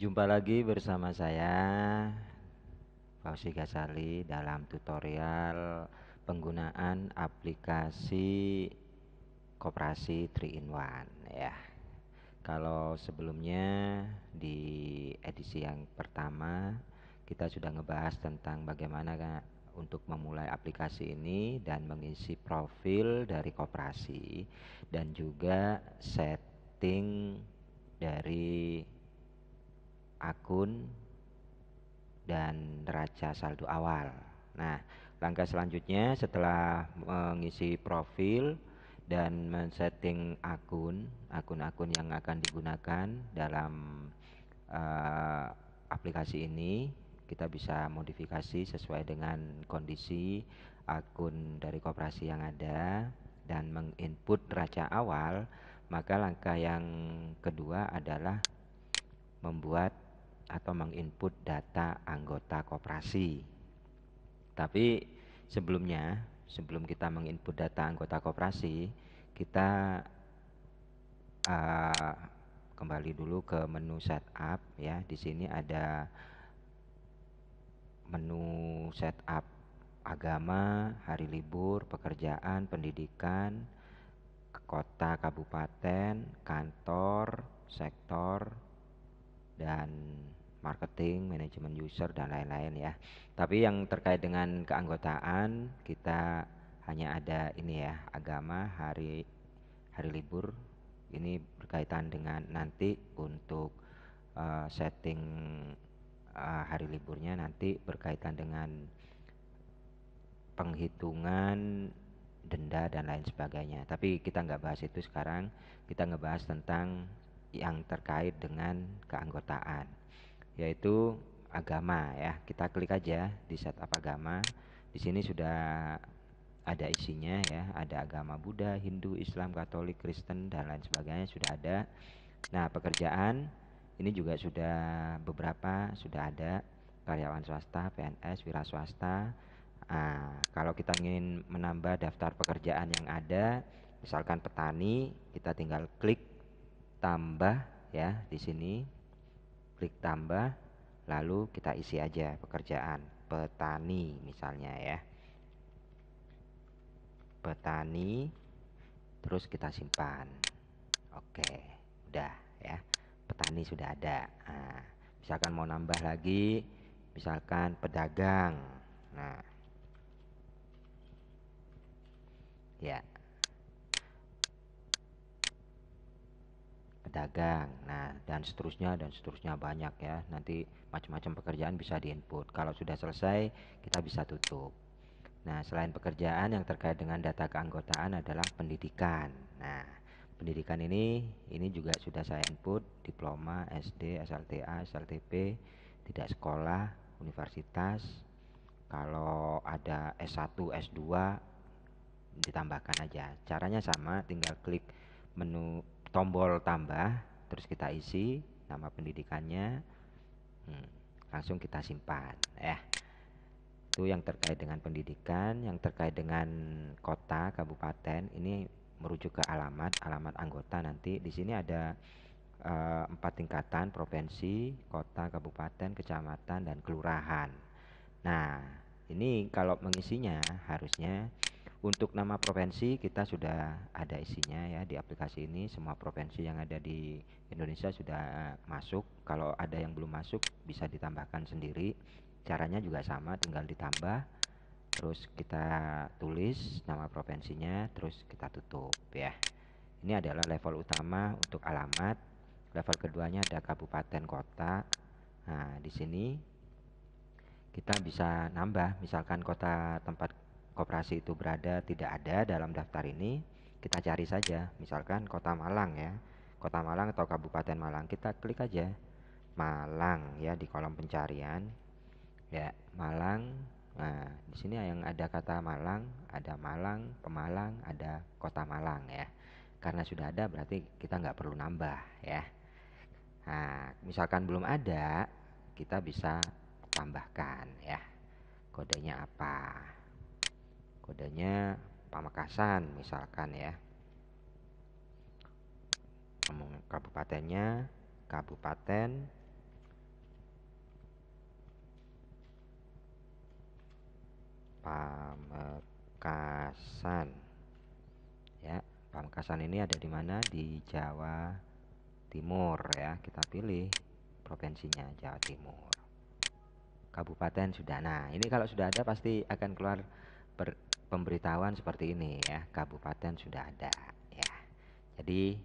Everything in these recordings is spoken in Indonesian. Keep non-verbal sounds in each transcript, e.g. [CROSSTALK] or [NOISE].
Jumpa lagi bersama saya Fauzi Ghazali dalam tutorial penggunaan aplikasi koperasi 3-in-1 ya. Kalau sebelumnya di edisi yang pertama kita sudah ngebahas tentang bagaimana untuk memulai aplikasi ini dan mengisi profil dari koperasi dan juga setting dari akun dan neraca saldo awal. Nah, langkah selanjutnya setelah mengisi profil dan men-setting akun, akun-akun yang akan digunakan dalam uh, aplikasi ini, kita bisa modifikasi sesuai dengan kondisi akun dari koperasi yang ada dan menginput neraca awal, maka langkah yang kedua adalah membuat atau menginput data anggota koperasi. Tapi sebelumnya, sebelum kita menginput data anggota koperasi, kita uh, kembali dulu ke menu setup ya. Di sini ada menu setup agama, hari libur, pekerjaan, pendidikan, kota, kabupaten, kantor, sektor, dan marketing, manajemen user dan lain-lain ya. Tapi yang terkait dengan keanggotaan kita hanya ada ini ya, agama, hari hari libur. Ini berkaitan dengan nanti untuk uh, setting uh, hari liburnya nanti berkaitan dengan penghitungan denda dan lain sebagainya. Tapi kita nggak bahas itu sekarang. Kita ngebahas tentang yang terkait dengan keanggotaan yaitu agama ya. Kita klik aja di setup agama. Di sini sudah ada isinya ya, ada agama Buddha, Hindu, Islam, Katolik, Kristen dan lain sebagainya sudah ada. Nah, pekerjaan ini juga sudah beberapa sudah ada karyawan swasta, PNS, wira swasta. Nah, kalau kita ingin menambah daftar pekerjaan yang ada, misalkan petani, kita tinggal klik tambah ya di sini klik tambah lalu kita isi aja pekerjaan petani misalnya ya petani terus kita simpan oke udah ya petani sudah ada nah, misalkan mau nambah lagi misalkan pedagang nah ya pedagang. Nah, dan seterusnya dan seterusnya banyak ya. Nanti macam-macam pekerjaan bisa diinput. Kalau sudah selesai, kita bisa tutup. Nah, selain pekerjaan yang terkait dengan data keanggotaan adalah pendidikan. Nah, pendidikan ini ini juga sudah saya input diploma, SD, SLTA, SLTP, tidak sekolah, universitas. Kalau ada S1, S2 ditambahkan aja. Caranya sama, tinggal klik menu tombol tambah, terus kita isi nama pendidikannya, hmm, langsung kita simpan. Ya, itu yang terkait dengan pendidikan, yang terkait dengan kota, kabupaten. Ini merujuk ke alamat, alamat anggota nanti. Di sini ada eh, empat tingkatan provinsi, kota, kabupaten, kecamatan, dan kelurahan. Nah, ini kalau mengisinya harusnya untuk nama provinsi kita sudah ada isinya ya di aplikasi ini semua provinsi yang ada di Indonesia sudah eh, masuk. Kalau ada yang belum masuk bisa ditambahkan sendiri. Caranya juga sama, tinggal ditambah terus kita tulis nama provinsinya terus kita tutup ya. Ini adalah level utama untuk alamat. Level keduanya ada kabupaten kota. Nah, di sini kita bisa nambah misalkan kota tempat koperasi itu berada tidak ada dalam daftar ini, kita cari saja. Misalkan Kota Malang ya. Kota Malang atau Kabupaten Malang, kita klik aja Malang ya di kolom pencarian. Ya, Malang. Nah, di sini yang ada kata Malang, ada Malang, Pemalang, ada Kota Malang ya. Karena sudah ada berarti kita nggak perlu nambah ya. Nah, misalkan belum ada, kita bisa tambahkan ya. Kodenya apa? kodenya Pamekasan misalkan ya kabupatennya kabupaten Pamekasan ya Pamekasan ini ada di mana di Jawa Timur ya kita pilih provinsinya Jawa Timur kabupaten sudah nah ini kalau sudah ada pasti akan keluar ber pemberitahuan seperti ini ya, kabupaten sudah ada ya. Jadi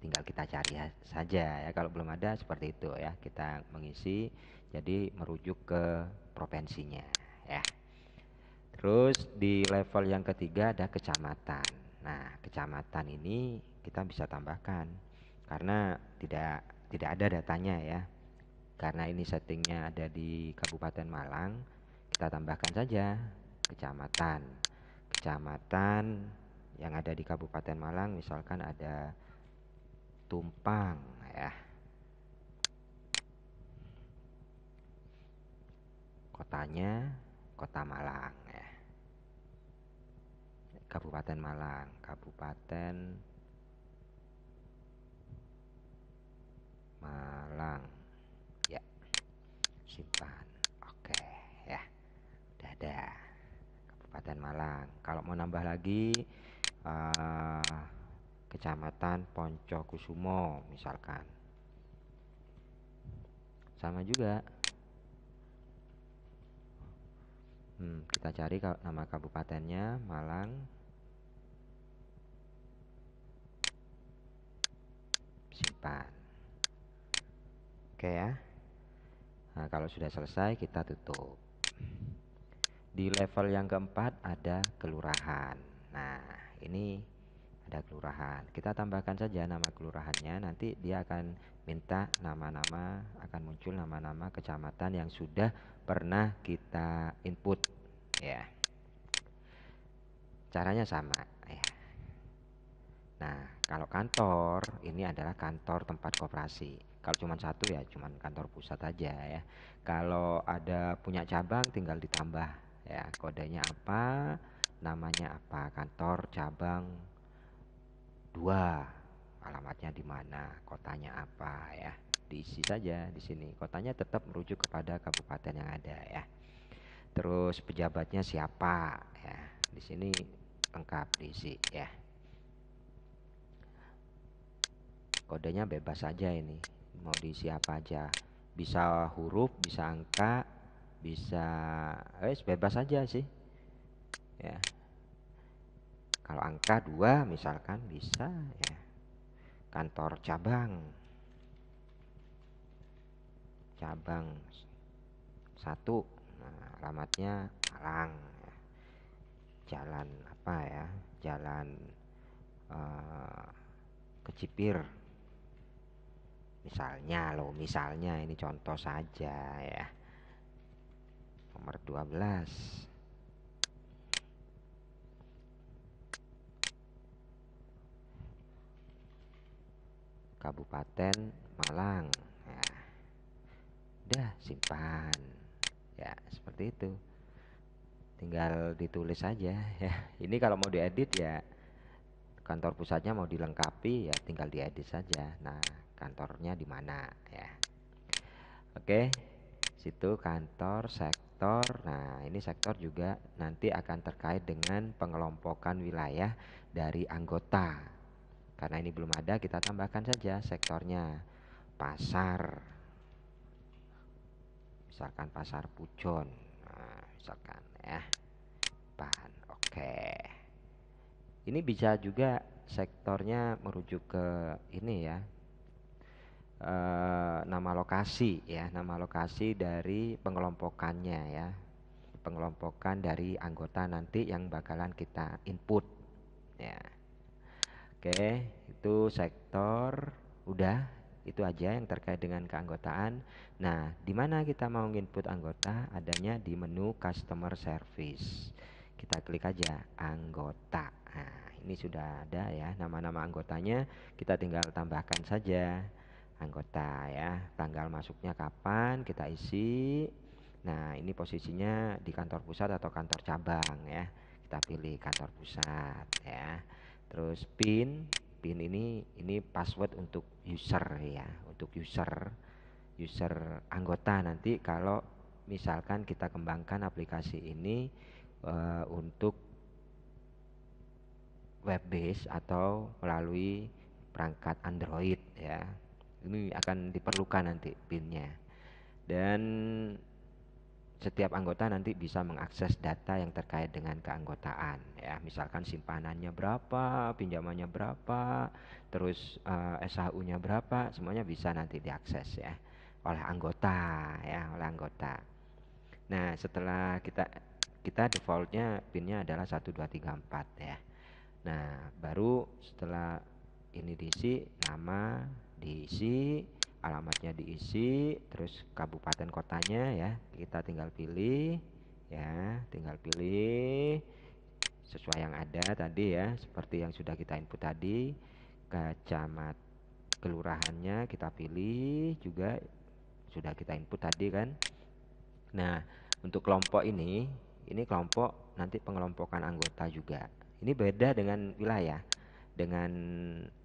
tinggal kita cari saja ya kalau belum ada seperti itu ya kita mengisi jadi merujuk ke provinsinya ya terus di level yang ketiga ada kecamatan nah kecamatan ini kita bisa tambahkan karena tidak tidak ada datanya ya karena ini settingnya ada di Kabupaten Malang kita tambahkan saja kecamatan. Kecamatan yang ada di Kabupaten Malang misalkan ada Tumpang ya. Kotanya Kota Malang ya. Kabupaten Malang, Kabupaten Malang. Ya. Simpan. Oke, ya. Dadah. Kabupaten Malang. Kalau mau nambah lagi uh, Kecamatan Kusumo misalkan. Sama juga. Hmm, kita cari nama kabupatennya Malang. Simpan. Oke ya. Nah, kalau sudah selesai kita tutup. Di level yang keempat ada kelurahan. Nah, ini ada kelurahan. Kita tambahkan saja nama kelurahannya, nanti dia akan minta nama-nama, akan muncul nama-nama kecamatan yang sudah pernah kita input, ya. Caranya sama, ya. Nah, kalau kantor ini adalah kantor tempat koperasi. Kalau cuma satu ya, cuma kantor pusat aja ya. Kalau ada punya cabang tinggal ditambah ya kodenya apa namanya apa kantor cabang dua alamatnya di mana kotanya apa ya diisi saja di sini kotanya tetap merujuk kepada kabupaten yang ada ya terus pejabatnya siapa ya di sini lengkap diisi ya kodenya bebas saja ini mau diisi apa aja bisa huruf bisa angka bisa wes bebas aja sih ya kalau angka dua misalkan bisa ya kantor cabang cabang satu nah, alamatnya Malang ya. jalan apa ya jalan uh, eh, kecipir misalnya loh misalnya ini contoh saja ya nomor 12 Kabupaten Malang ya. udah simpan ya seperti itu tinggal ditulis saja ya ini kalau mau diedit ya kantor pusatnya mau dilengkapi ya tinggal diedit saja nah kantornya di mana ya oke situ kantor sektor sektor. Nah, ini sektor juga nanti akan terkait dengan pengelompokan wilayah dari anggota. Karena ini belum ada, kita tambahkan saja sektornya. Pasar. Misalkan pasar pucon Nah, misalkan ya. pan Oke. Ini bisa juga sektornya merujuk ke ini ya, Eh, nama lokasi ya, nama lokasi dari pengelompokannya ya. Pengelompokan dari anggota nanti yang bakalan kita input ya. Oke, itu sektor udah itu aja yang terkait dengan keanggotaan. Nah, di mana kita mau input anggota? Adanya di menu customer service. Kita klik aja anggota. Nah, ini sudah ada ya nama-nama anggotanya, kita tinggal tambahkan saja anggota ya. Tanggal masuknya kapan kita isi. Nah, ini posisinya di kantor pusat atau kantor cabang ya. Kita pilih kantor pusat ya. Terus PIN, PIN ini ini password untuk user ya, untuk user user anggota nanti kalau misalkan kita kembangkan aplikasi ini uh, untuk web base atau melalui perangkat Android ya ini akan diperlukan nanti pinnya. Dan setiap anggota nanti bisa mengakses data yang terkait dengan keanggotaan ya misalkan simpanannya berapa pinjamannya berapa terus uh, eh, SHU-nya berapa semuanya bisa nanti diakses ya oleh anggota ya oleh anggota nah setelah kita kita defaultnya pinnya adalah 1234 ya nah baru setelah ini diisi nama diisi alamatnya diisi terus kabupaten kotanya ya kita tinggal pilih ya tinggal pilih sesuai yang ada tadi ya seperti yang sudah kita input tadi kecamatan kelurahannya kita pilih juga sudah kita input tadi kan nah untuk kelompok ini ini kelompok nanti pengelompokan anggota juga ini beda dengan wilayah dengan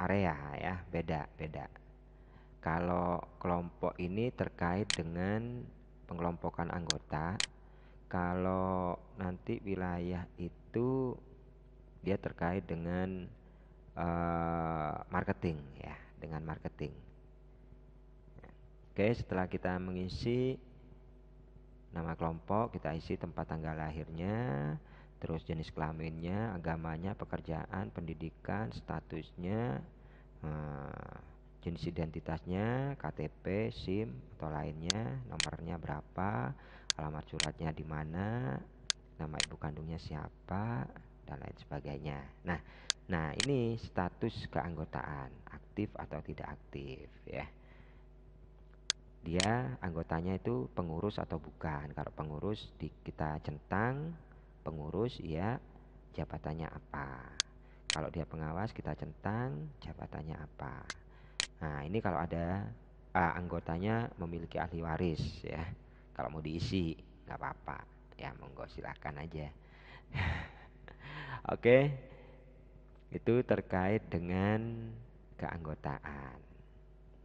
area ya beda beda kalau kelompok ini terkait dengan pengelompokan anggota kalau nanti wilayah itu dia terkait dengan uh, marketing ya dengan marketing oke setelah kita mengisi nama kelompok kita isi tempat tanggal lahirnya terus jenis kelaminnya, agamanya, pekerjaan, pendidikan, statusnya, eh, jenis identitasnya, KTP, SIM atau lainnya, nomornya berapa, alamat suratnya di mana, nama ibu kandungnya siapa dan lain sebagainya. Nah, nah ini status keanggotaan, aktif atau tidak aktif ya. Dia anggotanya itu pengurus atau bukan. Kalau pengurus di, kita centang pengurus ya jabatannya apa. Kalau dia pengawas kita centang jabatannya apa. Nah, ini kalau ada uh, anggotanya memiliki ahli waris ya. Kalau mau diisi nggak apa-apa. Ya monggo silakan aja. [LAUGHS] Oke. Okay. Itu terkait dengan keanggotaan.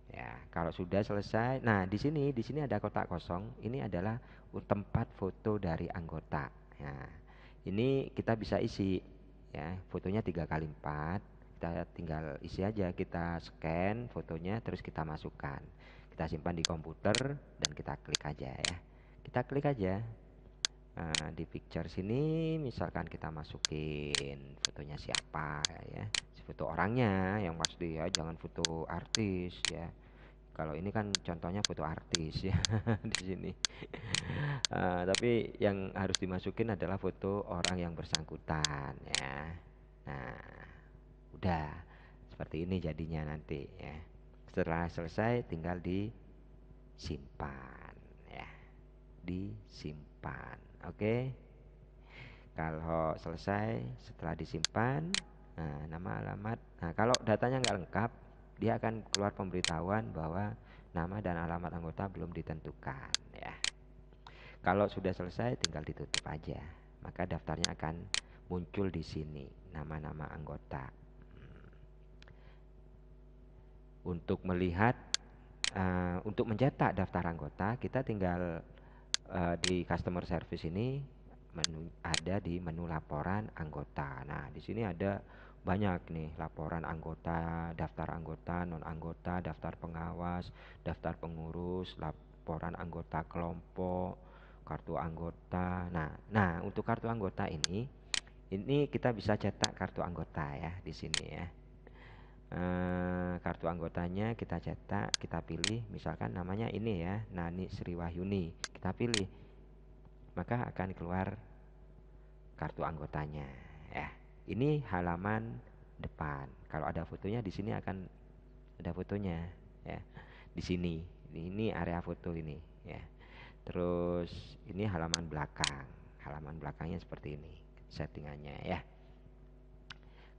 Ya, kalau sudah selesai. Nah, di sini di sini ada kotak kosong. Ini adalah tempat foto dari anggota. Nah, ini kita bisa isi ya fotonya tiga kali empat kita tinggal isi aja kita scan fotonya terus kita masukkan kita simpan di komputer dan kita klik aja ya kita klik aja nah, di picture sini misalkan kita masukin fotonya siapa ya foto orangnya yang pasti ya jangan foto artis ya kalau ini kan contohnya foto artis ya [LAUGHS] di sini. Uh, tapi yang harus dimasukin adalah foto orang yang bersangkutan ya. Nah, udah seperti ini jadinya nanti ya. Setelah selesai tinggal disimpan ya. Disimpan. Oke. Okay? Kalau selesai setelah disimpan Nah, nama alamat. Nah, kalau datanya nggak lengkap, dia akan keluar pemberitahuan bahwa nama dan alamat anggota belum ditentukan ya. Kalau sudah selesai tinggal ditutup aja. Maka daftarnya akan muncul di sini nama-nama anggota. Hmm. Untuk melihat uh, untuk mencetak daftar anggota, kita tinggal uh, di customer service ini menu, ada di menu laporan anggota. Nah, di sini ada banyak nih laporan anggota, daftar anggota, non anggota, daftar pengawas, daftar pengurus, laporan anggota kelompok, kartu anggota. Nah, nah untuk kartu anggota ini ini kita bisa cetak kartu anggota ya di sini ya. E, kartu anggotanya kita cetak, kita pilih misalkan namanya ini ya, Nani Sri Wahyuni. Kita pilih. Maka akan keluar kartu anggotanya ya. Ini halaman depan. Kalau ada fotonya di sini akan ada fotonya ya. Di sini. Ini area foto ini ya. Terus ini halaman belakang. Halaman belakangnya seperti ini settingannya ya.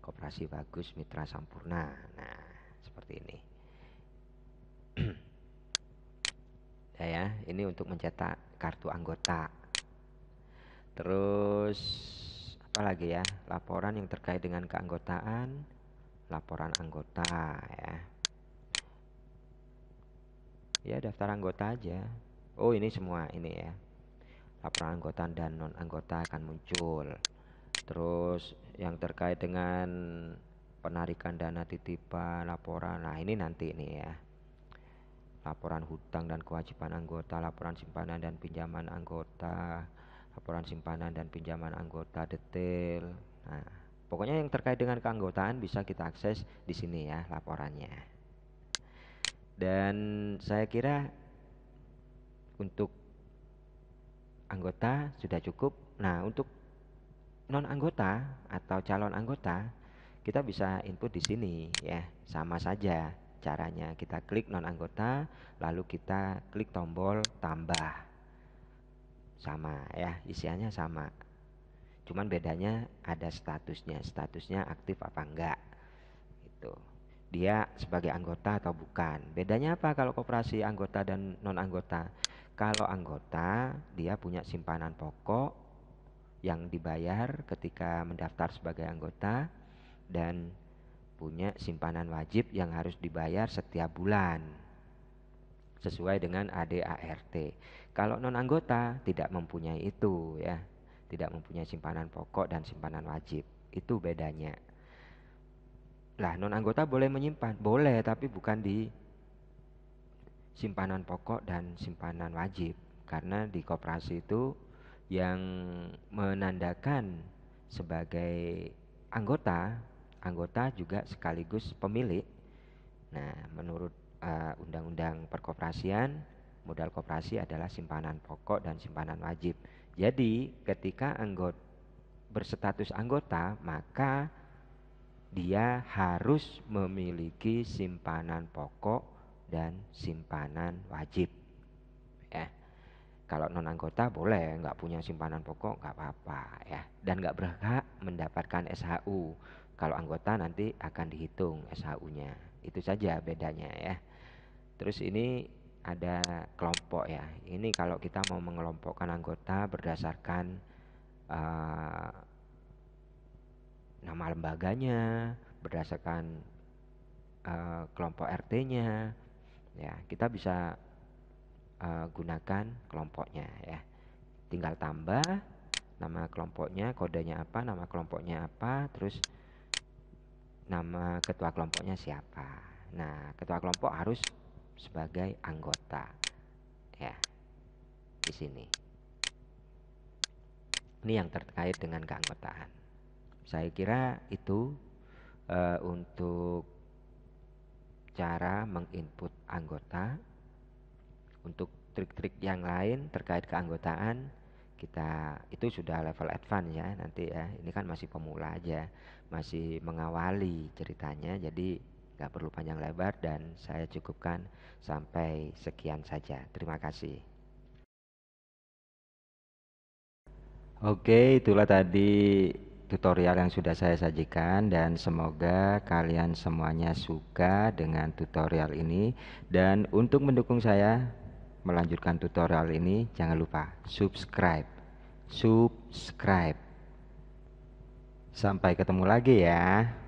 Koperasi bagus mitra sempurna. Nah, seperti ini. [CLEARS THROAT] ya, ya, ini untuk mencetak kartu anggota. Terus apalagi ya laporan yang terkait dengan keanggotaan laporan anggota ya ya daftar anggota aja oh ini semua ini ya laporan anggota dan non anggota akan muncul terus yang terkait dengan penarikan dana titipan laporan nah ini nanti ini ya laporan hutang dan kewajiban anggota laporan simpanan dan pinjaman anggota laporan simpanan dan pinjaman anggota detail. Nah, pokoknya yang terkait dengan keanggotaan bisa kita akses di sini ya laporannya. Dan saya kira untuk anggota sudah cukup. Nah, untuk non anggota atau calon anggota kita bisa input di sini ya, sama saja caranya. Kita klik non anggota lalu kita klik tombol tambah sama ya isiannya sama cuman bedanya ada statusnya statusnya aktif apa enggak itu dia sebagai anggota atau bukan bedanya apa kalau koperasi anggota dan non anggota kalau anggota dia punya simpanan pokok yang dibayar ketika mendaftar sebagai anggota dan punya simpanan wajib yang harus dibayar setiap bulan sesuai dengan ADART. Kalau non anggota tidak mempunyai itu ya, tidak mempunyai simpanan pokok dan simpanan wajib. Itu bedanya. Lah non anggota boleh menyimpan, boleh tapi bukan di simpanan pokok dan simpanan wajib karena di koperasi itu yang menandakan sebagai anggota, anggota juga sekaligus pemilik. Nah, menurut uh, undang-undang perkoperasian modal koperasi adalah simpanan pokok dan simpanan wajib. Jadi ketika anggota berstatus anggota maka dia harus memiliki simpanan pokok dan simpanan wajib. Ya. Kalau non anggota boleh nggak punya simpanan pokok nggak apa-apa ya dan nggak berhak mendapatkan SHU. Kalau anggota nanti akan dihitung SHU-nya itu saja bedanya ya terus ini ada kelompok ya ini kalau kita mau mengelompokkan anggota berdasarkan uh, nama lembaganya berdasarkan uh, kelompok RT-nya ya kita bisa uh, gunakan kelompoknya ya tinggal tambah nama kelompoknya kodenya apa nama kelompoknya apa terus nama ketua kelompoknya siapa. Nah, ketua kelompok harus sebagai anggota ya di sini. Ini yang terkait dengan keanggotaan. Saya kira itu e, untuk cara menginput anggota. Untuk trik-trik yang lain terkait keanggotaan kita itu sudah level advance ya nanti ya. Ini kan masih pemula aja masih mengawali ceritanya jadi nggak perlu panjang lebar dan saya cukupkan sampai sekian saja. Terima kasih. Oke, itulah tadi tutorial yang sudah saya sajikan dan semoga kalian semuanya suka dengan tutorial ini dan untuk mendukung saya melanjutkan tutorial ini jangan lupa subscribe. Subscribe Sampai ketemu lagi ya.